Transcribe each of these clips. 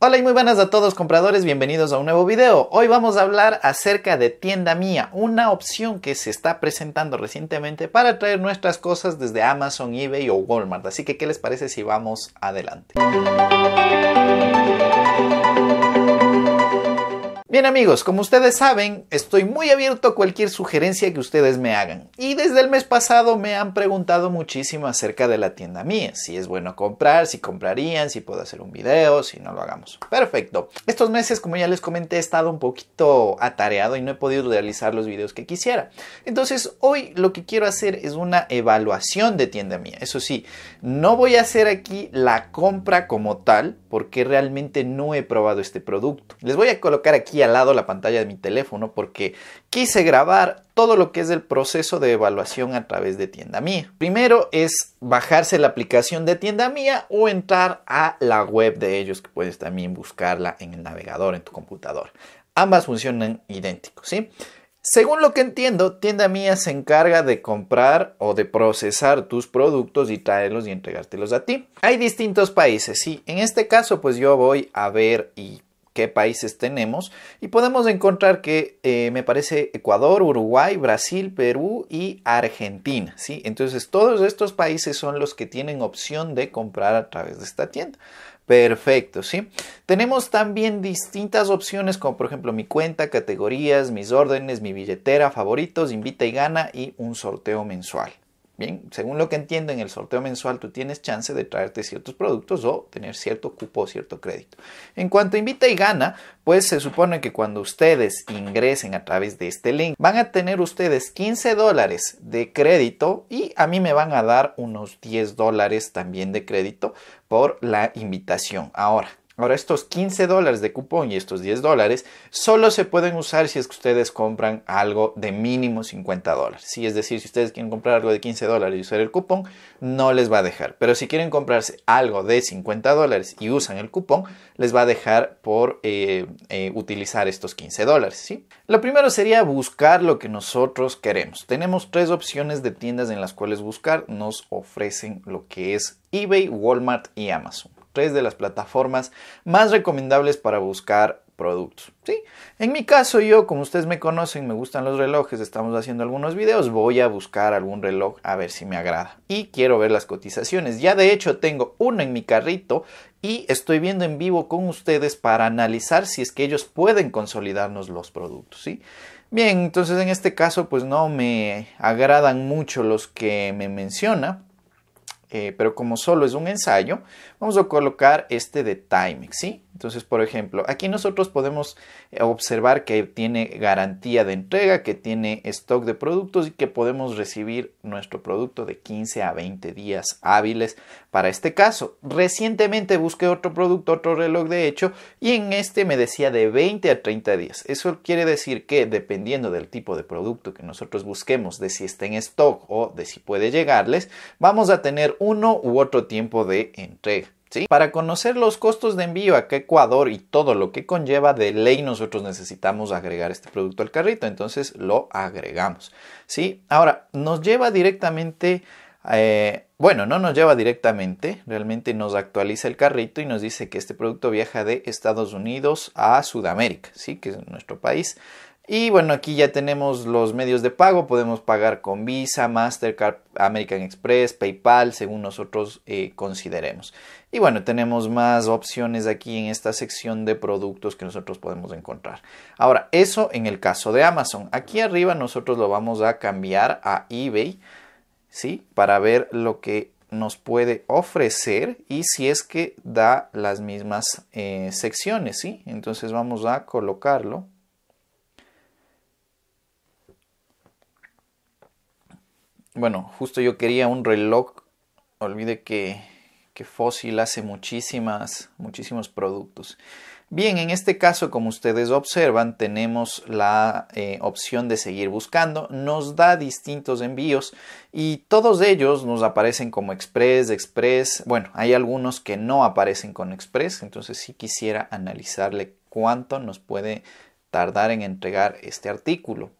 Hola y muy buenas a todos compradores, bienvenidos a un nuevo video. Hoy vamos a hablar acerca de Tienda Mía, una opción que se está presentando recientemente para traer nuestras cosas desde Amazon, eBay o Walmart. Así que, ¿qué les parece si vamos adelante? Bien amigos, como ustedes saben, estoy muy abierto a cualquier sugerencia que ustedes me hagan. Y desde el mes pasado me han preguntado muchísimo acerca de la tienda mía, si es bueno comprar, si comprarían, si puedo hacer un video, si no lo hagamos. Perfecto. Estos meses, como ya les comenté, he estado un poquito atareado y no he podido realizar los videos que quisiera. Entonces, hoy lo que quiero hacer es una evaluación de tienda mía. Eso sí, no voy a hacer aquí la compra como tal, porque realmente no he probado este producto. Les voy a colocar aquí al lado la pantalla de mi teléfono porque quise grabar todo lo que es el proceso de evaluación a través de Tienda Mía. Primero es bajarse la aplicación de Tienda Mía o entrar a la web de ellos que puedes también buscarla en el navegador, en tu computador. Ambas funcionan idénticos, ¿sí? Según lo que entiendo, Tienda Mía se encarga de comprar o de procesar tus productos y traerlos y entregártelos a ti. Hay distintos países, sí. En este caso, pues yo voy a ver y qué países tenemos y podemos encontrar que eh, me parece Ecuador, Uruguay, Brasil, Perú y Argentina, ¿sí? Entonces todos estos países son los que tienen opción de comprar a través de esta tienda. Perfecto, ¿sí? Tenemos también distintas opciones como por ejemplo mi cuenta, categorías, mis órdenes, mi billetera, favoritos, invita y gana y un sorteo mensual. Bien, según lo que entiendo, en el sorteo mensual tú tienes chance de traerte ciertos productos o tener cierto cupo o cierto crédito. En cuanto invita y gana, pues se supone que cuando ustedes ingresen a través de este link, van a tener ustedes 15 dólares de crédito y a mí me van a dar unos 10 dólares también de crédito por la invitación. Ahora, Ahora, estos 15 dólares de cupón y estos 10 dólares solo se pueden usar si es que ustedes compran algo de mínimo 50 dólares. es decir, si ustedes quieren comprar algo de 15 dólares y usar el cupón, no les va a dejar. Pero si quieren comprarse algo de 50 dólares y usan el cupón, les va a dejar por eh, eh, utilizar estos 15 dólares. ¿sí? Lo primero sería buscar lo que nosotros queremos. Tenemos tres opciones de tiendas en las cuales buscar. Nos ofrecen lo que es eBay, Walmart y Amazon tres de las plataformas más recomendables para buscar productos. ¿sí? En mi caso, yo, como ustedes me conocen, me gustan los relojes, estamos haciendo algunos videos, voy a buscar algún reloj a ver si me agrada. Y quiero ver las cotizaciones. Ya de hecho tengo uno en mi carrito y estoy viendo en vivo con ustedes para analizar si es que ellos pueden consolidarnos los productos. ¿sí? Bien, entonces en este caso, pues no me agradan mucho los que me menciona eh, pero como solo es un ensayo, vamos a colocar este de timing, ¿sí? Entonces, por ejemplo, aquí nosotros podemos eh, observar que tiene garantía de entrega, que tiene stock de productos y que podemos recibir nuestro producto de 15 a 20 días hábiles para este caso. Recientemente busqué otro producto, otro reloj de hecho, y en este me decía de 20 a 30 días. Eso quiere decir que dependiendo del tipo de producto que nosotros busquemos, de si está en stock o de si puede llegarles, vamos a tener uno u otro tiempo de entrega. ¿Sí? Para conocer los costos de envío a Ecuador y todo lo que conlleva, de ley nosotros necesitamos agregar este producto al carrito, entonces lo agregamos. ¿sí? Ahora, nos lleva directamente, eh, bueno, no nos lleva directamente, realmente nos actualiza el carrito y nos dice que este producto viaja de Estados Unidos a Sudamérica, ¿sí? que es nuestro país. Y bueno, aquí ya tenemos los medios de pago, podemos pagar con Visa, Mastercard, American Express, PayPal, según nosotros eh, consideremos. Y bueno, tenemos más opciones aquí en esta sección de productos que nosotros podemos encontrar. Ahora, eso en el caso de Amazon. Aquí arriba nosotros lo vamos a cambiar a eBay, ¿sí? Para ver lo que nos puede ofrecer y si es que da las mismas eh, secciones, ¿sí? Entonces vamos a colocarlo Bueno, justo yo quería un reloj. Olvide que, que Fossil hace muchísimas, muchísimos productos. Bien, en este caso, como ustedes observan, tenemos la eh, opción de seguir buscando. Nos da distintos envíos y todos ellos nos aparecen como Express, Express. Bueno, hay algunos que no aparecen con Express, entonces si quisiera analizarle cuánto nos puede tardar en entregar este artículo.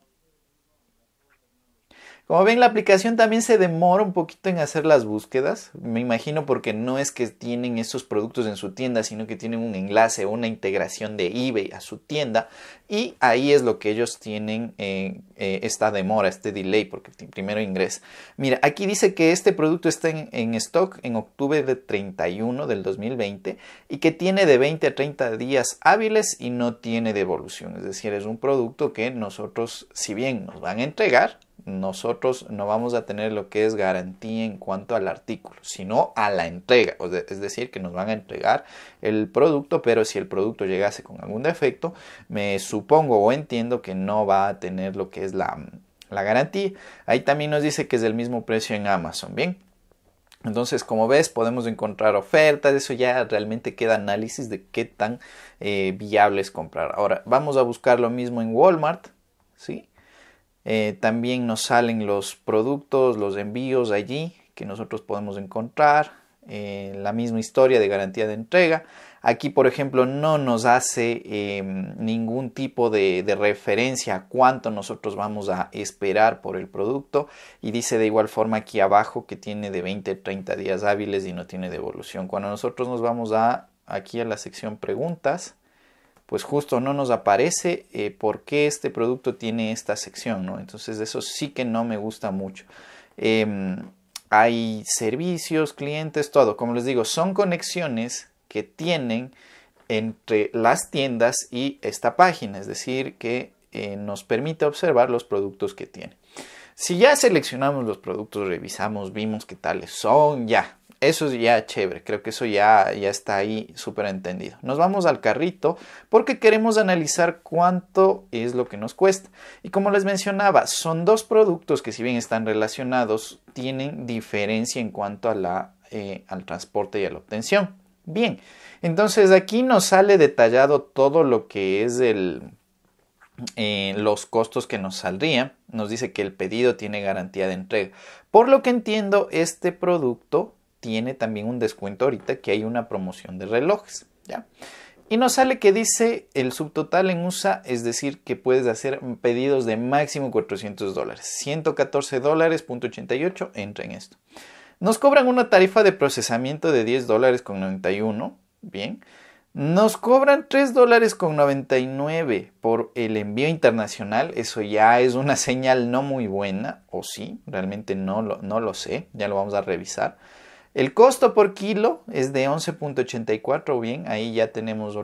Como ven, la aplicación también se demora un poquito en hacer las búsquedas. Me imagino porque no es que tienen esos productos en su tienda, sino que tienen un enlace o una integración de eBay a su tienda. Y ahí es lo que ellos tienen eh, eh, esta demora, este delay, porque primero ingresa. Mira, aquí dice que este producto está en, en stock en octubre de 31 del 2020 y que tiene de 20 a 30 días hábiles y no tiene devolución. Es decir, es un producto que nosotros, si bien nos van a entregar, nosotros no vamos a tener lo que es garantía en cuanto al artículo, sino a la entrega. Es decir, que nos van a entregar el producto, pero si el producto llegase con algún defecto, me supongo o entiendo que no va a tener lo que es la, garantía. Ahí también nos dice que es del mismo precio en Amazon. Bien, entonces, como ves, podemos encontrar ofertas, eso ya realmente queda análisis de qué tan eh, viable es comprar. Ahora, vamos a buscar lo mismo en Walmart, ¿sí? Eh, también nos salen los productos, los envíos allí que nosotros podemos encontrar. Eh, la misma historia de garantía de entrega. Aquí, por ejemplo, no nos hace em, ningún tipo de, referencia a cuánto nosotros vamos a esperar por el producto y dice de igual forma aquí abajo que tiene de 20 a 30 días hábiles y no tiene devolución. Cuando nosotros nos vamos a aquí a la sección preguntas, pues justo no nos aparece eh, por qué este producto tiene esta sección, ¿no? Entonces eso sí que no me gusta mucho. Em, hay servicios, clientes, todo. Como les digo, son conexiones que tienen entre las tiendas y esta página, es decir, que eh, nos permite observar los productos que tiene. Si ya seleccionamos los productos, revisamos, vimos qué tales son, ya, eso es ya chévere, creo que eso ya, ya está ahí súper entendido. Nos vamos al carrito porque queremos analizar cuánto es lo que nos cuesta. Y como les mencionaba, son dos productos que si bien están relacionados, tienen diferencia en cuanto a la, eh, al transporte y a la obtención. Bien, entonces aquí nos sale detallado todo lo que es eh, los costos que nos saldrían. Nos dice que el pedido tiene garantía de entrega. Por lo que entiendo, este producto tiene también un descuento ahorita que hay una promoción de relojes. ¿ya? Y nos sale que dice el subtotal en USA, es decir, que puedes hacer pedidos de máximo 400 dólares. 114 dólares, punto 88, entra en esto. Nos cobran una tarifa de procesamiento de 10 dólares con 91, bien. Nos cobran 3 dólares con 99 por el envío internacional, eso ya es una señal no muy buena, o sí, realmente no lo, no lo sé, ya lo vamos a revisar. El costo por kilo es de 11.84, bien, ahí ya tenemos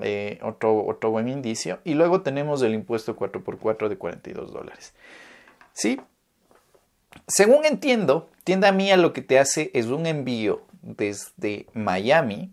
eh, otro, otro buen indicio. Y luego tenemos el impuesto 4x4 de 42 dólares. ¿Sí? Según entiendo, tienda mía lo que te hace es un envío desde Miami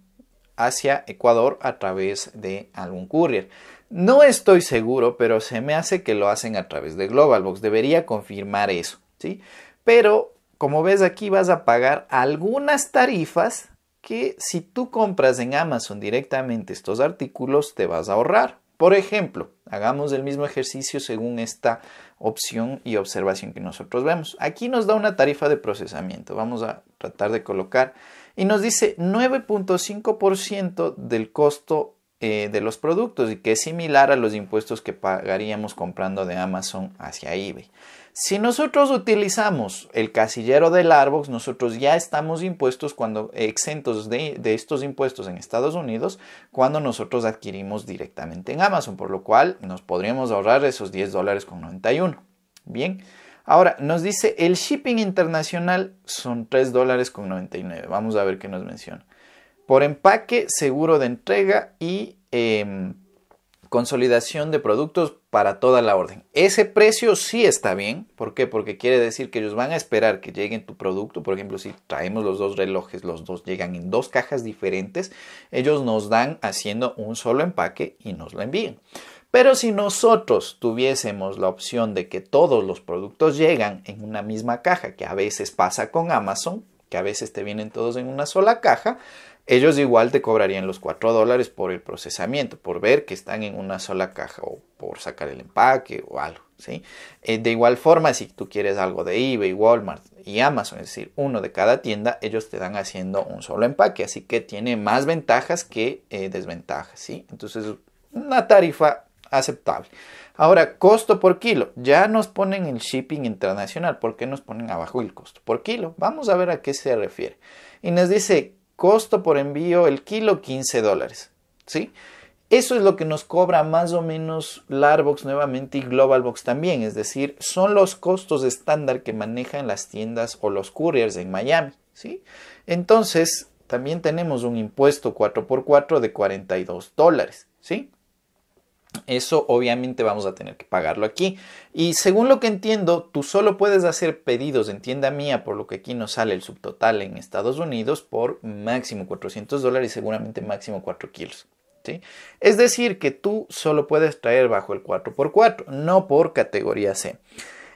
hacia Ecuador a través de algún courier. No estoy seguro, pero se me hace que lo hacen a través de Globalbox. Debería confirmar eso, ¿sí? Pero como ves aquí vas a pagar algunas tarifas que si tú compras en Amazon directamente estos artículos te vas a ahorrar. Por ejemplo, hagamos el mismo ejercicio según esta opción y observación que nosotros vemos. Aquí nos da una tarifa de procesamiento. Vamos a tratar de colocar y nos dice 9.5% del costo eh, de los productos y que es similar a los impuestos que pagaríamos comprando de Amazon hacia eBay. Si nosotros utilizamos el casillero del Arbox, nosotros ya estamos impuestos cuando, exentos de, estos impuestos en Estados Unidos cuando nosotros adquirimos directamente en Amazon, por lo cual nos podríamos ahorrar esos 10 dólares con 91. Bien, ahora nos dice el shipping internacional son 3 dólares con 99. Vamos a ver qué nos menciona. Por empaque, seguro de entrega y... Em, consolidación de productos para toda la orden. Ese precio sí está bien. ¿Por qué? Porque quiere decir que ellos van a esperar que lleguen tu producto. Por ejemplo, si traemos los dos relojes, los dos llegan en dos cajas diferentes, ellos nos dan haciendo un solo empaque y nos lo envían. Pero si nosotros tuviésemos la opción de que todos los productos llegan en una misma caja, que a veces pasa con Amazon, que a veces te vienen todos en una sola caja, ellos igual te cobrarían los 4 dólares por el procesamiento, por ver que están en una sola caja o por sacar el empaque o algo. ¿sí? Eh, de igual forma, si tú quieres algo de eBay, Walmart y Amazon, es decir, uno de cada tienda, ellos te dan haciendo un solo empaque, así que tiene más ventajas que eh, desventajas. Entonces, una tarifa aceptable. Ahora, costo por kilo. Ya nos ponen el shipping internacional. ¿Por qué nos ponen abajo el costo por kilo? Vamos a ver a qué se refiere. Y nos dice costo por envío el kilo 15 dólares. ¿sí? Eso es lo que nos cobra más o menos Larbox nuevamente y Globalbox también, es decir, son los costos estándar que manejan las tiendas o los couriers en Miami. ¿sí? Entonces, también tenemos un impuesto 4x4 de 42 dólares. ¿sí? Eso obviamente vamos a tener que pagarlo aquí. Y según lo que entiendo, tú solo puedes hacer pedidos en tienda mía, por lo que aquí nos sale el subtotal en Estados Unidos por máximo 400 dólares y seguramente máximo 4 kilos. ¿sí? Es decir, que tú solo puedes traer bajo el 4x4, no por categoría C.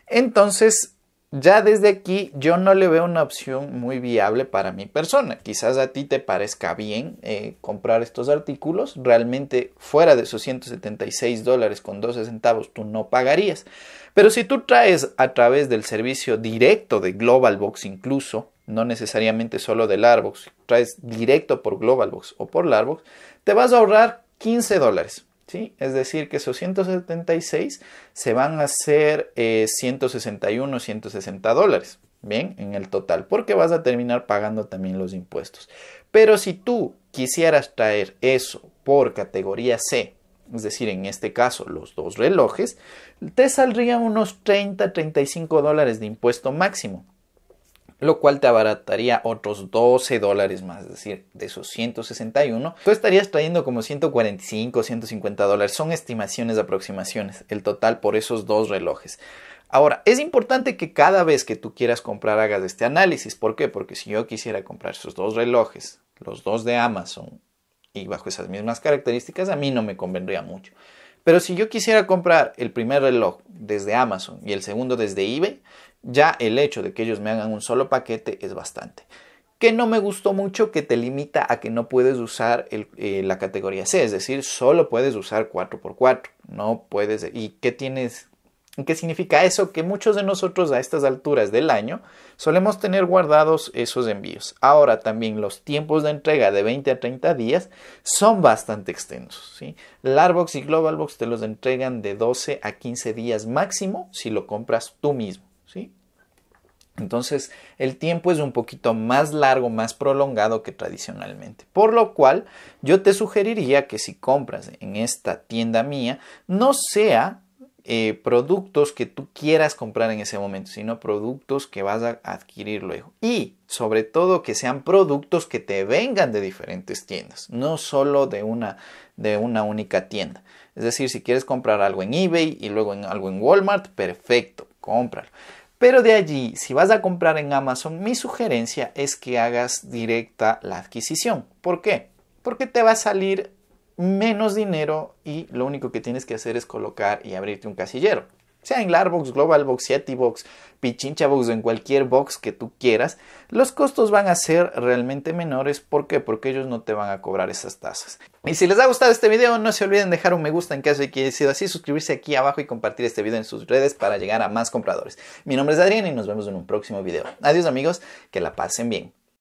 Entonces, ya desde aquí yo no le veo una opción muy viable para mi persona. Quizás a ti te parezca bien eh, comprar estos artículos, realmente fuera de esos 176 dólares con 12 centavos tú no pagarías. Pero si tú traes a través del servicio directo de Globalbox incluso, no necesariamente solo de Larbox, traes directo por Globalbox o por Larbox, te vas a ahorrar 15 dólares. Es decir, que esos 176 se van a hacer eh, 161, 160 dólares, ¿bien? En el total, porque vas a terminar pagando también los impuestos. Pero si tú quisieras traer eso por categoría C, es decir, en este caso los dos relojes, te saldrían unos 30, 35 dólares de impuesto máximo lo cual te abarataría otros 12 dólares más, es decir, de esos 161, tú estarías trayendo como 145, 150 dólares, son estimaciones, aproximaciones, el total por esos dos relojes. Ahora, es importante que cada vez que tú quieras comprar hagas este análisis, ¿por qué? Porque si yo quisiera comprar esos dos relojes, los dos de Amazon, y bajo esas mismas características, a mí no me convendría mucho. Pero si yo quisiera comprar el primer reloj desde Amazon y el segundo desde eBay, ya el hecho de que ellos me hagan un solo paquete es bastante. Que no me gustó mucho que te limita a que no puedes usar eh, la categoría C, es decir, solo puedes usar 4x4, no puedes... ¿Y qué tienes ¿Qué significa eso? Que muchos de nosotros a estas alturas del año solemos tener guardados esos envíos. Ahora también los tiempos de entrega de 20 a 30 días son bastante extensos. Larbox y Globalbox te los entregan de 12 a 15 días máximo si lo compras tú mismo. ¿sí? Entonces el tiempo es un poquito más largo, más prolongado que tradicionalmente. Por lo cual yo te sugeriría que si compras en esta tienda mía, no sea eh, productos que tú quieras comprar en ese momento, sino productos que vas a adquirir luego. Y sobre todo que sean productos que te vengan de diferentes tiendas, no solo de una, de una única tienda. Es decir, si quieres comprar algo en eBay y luego algo en Walmart, perfecto, cómpralo. Pero de allí, si vas a comprar en Amazon, mi sugerencia es que hagas directa la adquisición. ¿Por qué? Porque te va a salir menos dinero y lo único que tienes que hacer es colocar y abrirte un casillero. Sea en Larbox, Globalbox, Yetibox, Pichinchabox o en cualquier box que tú quieras, los costos van a ser realmente menores. ¿Por qué? Porque ellos no te van a cobrar esas tasas. Y si les ha gustado este video, no se olviden dejar un me gusta en caso de que haya sido así, suscribirse aquí abajo y compartir este video en sus redes para llegar a más compradores. Mi nombre es Adrián y nos vemos en un próximo video. Adiós amigos, que la pasen bien.